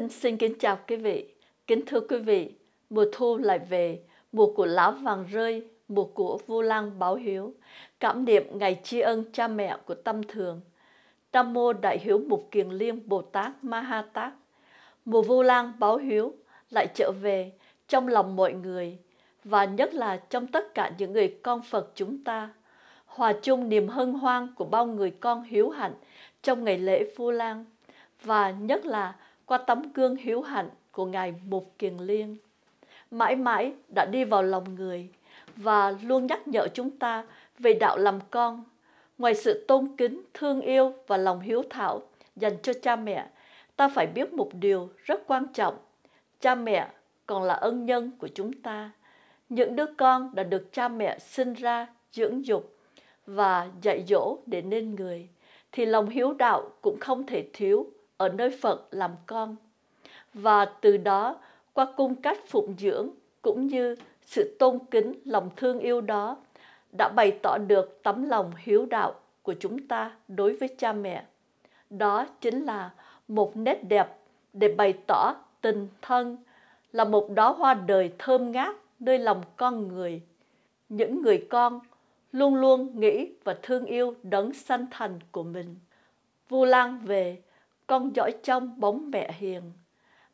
Linh xin kính chào quý vị. Kính thưa quý vị, mùa thu lại về, mùa của lá vàng rơi, mùa của vu lan báo hiếu, cảm niệm ngày tri ân cha mẹ của tâm thường. Nam mô Đại Hiếu Mục Kiền Liên Bồ Tát Ma Ha Tát. Mùa vu lan báo hiếu lại trở về trong lòng mọi người và nhất là trong tất cả những người con Phật chúng ta. Hòa chung niềm hân hoan của bao người con hiếu hạnh trong ngày lễ vu lan và nhất là qua tấm gương hiếu hạnh của Ngài Mục Kiền Liên, mãi mãi đã đi vào lòng người và luôn nhắc nhở chúng ta về đạo làm con. Ngoài sự tôn kính, thương yêu và lòng hiếu thảo dành cho cha mẹ, ta phải biết một điều rất quan trọng. Cha mẹ còn là ân nhân của chúng ta. Những đứa con đã được cha mẹ sinh ra, dưỡng dục và dạy dỗ để nên người, thì lòng hiếu đạo cũng không thể thiếu ở nơi Phật làm con. Và từ đó, qua cung cách phụng dưỡng cũng như sự tôn kính lòng thương yêu đó đã bày tỏ được tấm lòng hiếu đạo của chúng ta đối với cha mẹ. Đó chính là một nét đẹp để bày tỏ tình thân, là một đóa hoa đời thơm ngát nơi lòng con người. Những người con luôn luôn nghĩ và thương yêu đấng sanh thành của mình. Vu Lan về con dõi trong bóng mẹ hiền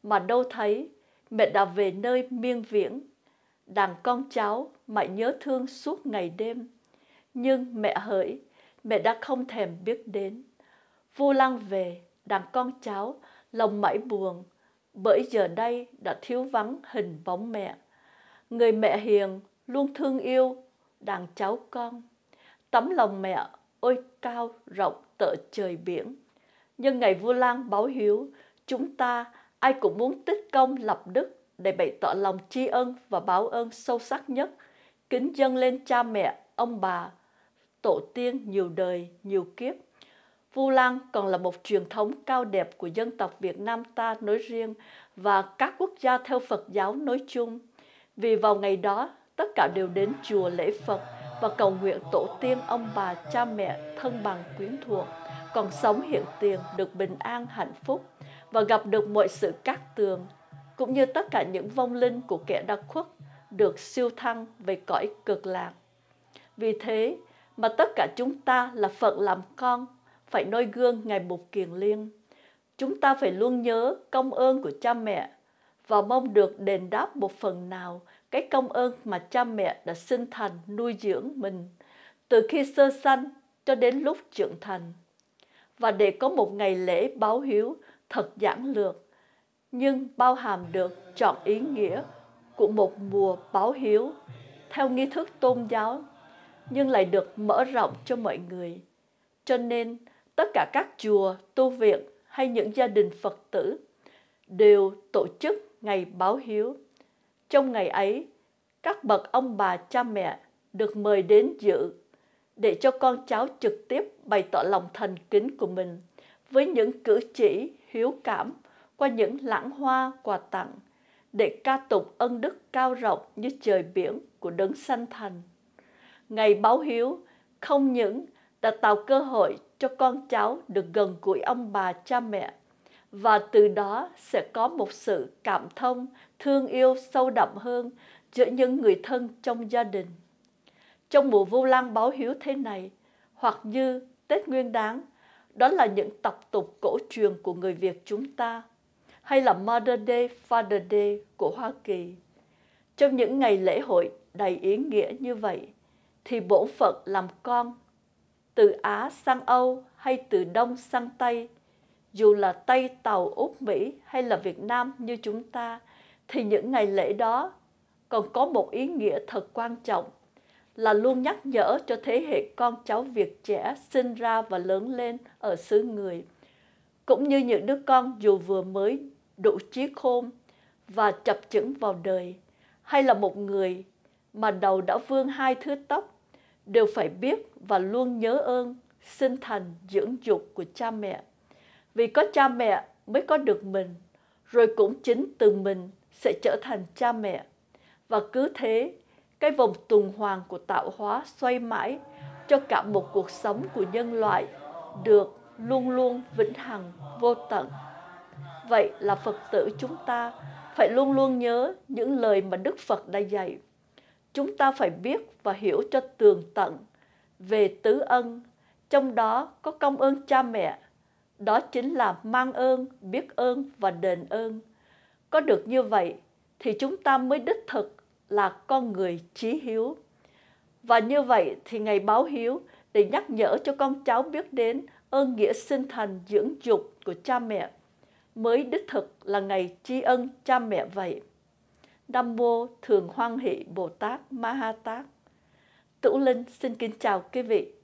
mà đâu thấy mẹ đã về nơi miên viễn đàn con cháu mãi nhớ thương suốt ngày đêm nhưng mẹ hỡi mẹ đã không thèm biết đến vu lăng về đàn con cháu lòng mãi buồn bởi giờ đây đã thiếu vắng hình bóng mẹ người mẹ hiền luôn thương yêu đàn cháu con tấm lòng mẹ ôi cao rộng tợ trời biển Nhân ngày vua Lang báo hiếu, chúng ta ai cũng muốn tích công lập đức để bày tỏ lòng tri ân và báo ơn sâu sắc nhất, kính dâng lên cha mẹ, ông bà, tổ tiên nhiều đời, nhiều kiếp. Vu Lan còn là một truyền thống cao đẹp của dân tộc Việt Nam ta nói riêng và các quốc gia theo Phật giáo nói chung. Vì vào ngày đó, tất cả đều đến chùa lễ Phật và cầu nguyện tổ tiên ông bà, cha mẹ, thân bằng quyến thuộc còn sống hiện tiền được bình an hạnh phúc và gặp được mọi sự cát tường, cũng như tất cả những vong linh của kẻ đặc khuất được siêu thăng về cõi cực lạc. Vì thế mà tất cả chúng ta là Phật làm con, phải noi gương ngày Mục Kiền Liên. Chúng ta phải luôn nhớ công ơn của cha mẹ và mong được đền đáp một phần nào cái công ơn mà cha mẹ đã sinh thành nuôi dưỡng mình từ khi sơ sanh cho đến lúc trưởng thành và để có một ngày lễ báo hiếu thật giản lược nhưng bao hàm được trọn ý nghĩa của một mùa báo hiếu theo nghi thức tôn giáo nhưng lại được mở rộng cho mọi người. Cho nên, tất cả các chùa, tu viện hay những gia đình Phật tử đều tổ chức ngày báo hiếu. Trong ngày ấy, các bậc ông bà cha mẹ được mời đến dự để cho con cháu trực tiếp bày tỏ lòng thành kính của mình với những cử chỉ hiếu cảm qua những lãng hoa quà tặng để ca tụng ân đức cao rộng như trời biển của đấng sanh thành. Ngày báo hiếu không những đã tạo cơ hội cho con cháu được gần gũi ông bà cha mẹ và từ đó sẽ có một sự cảm thông, thương yêu sâu đậm hơn giữa những người thân trong gia đình. Trong mùa vu lan báo hiếu thế này, hoặc như Tết Nguyên Đán, đó là những tập tục cổ truyền của người Việt chúng ta, hay là Mother Day, Father Day của Hoa Kỳ. Trong những ngày lễ hội đầy ý nghĩa như vậy, thì bổn Phật làm con, từ Á sang Âu hay từ Đông sang Tây, dù là Tây Tàu Úc Mỹ hay là Việt Nam như chúng ta, thì những ngày lễ đó còn có một ý nghĩa thật quan trọng là luôn nhắc nhở cho thế hệ con cháu Việt trẻ sinh ra và lớn lên ở xứ người, cũng như những đứa con dù vừa mới đủ trí khôn và chập chững vào đời, hay là một người mà đầu đã vương hai thứ tóc, đều phải biết và luôn nhớ ơn sinh thành dưỡng dục của cha mẹ. Vì có cha mẹ mới có được mình, rồi cũng chính từ mình sẽ trở thành cha mẹ. Và cứ thế cái vòng tuần hoàn của tạo hóa xoay mãi cho cả một cuộc sống của nhân loại được luôn luôn vĩnh hằng vô tận. Vậy là Phật tử chúng ta phải luôn luôn nhớ những lời mà Đức Phật đã dạy. Chúng ta phải biết và hiểu cho tường tận về tứ ân, trong đó có công ơn cha mẹ. Đó chính là mang ơn, biết ơn và đền ơn. Có được như vậy thì chúng ta mới đích thực là con người trí hiếu. Và như vậy thì ngày báo hiếu để nhắc nhở cho con cháu biết đến ơn nghĩa sinh thành dưỡng dục của cha mẹ mới đích thực là ngày tri ân cha mẹ vậy. Nam Mô Thường Hoan Hỷ Bồ Tát Ma Ha Tát Tửu Linh xin kính chào quý vị.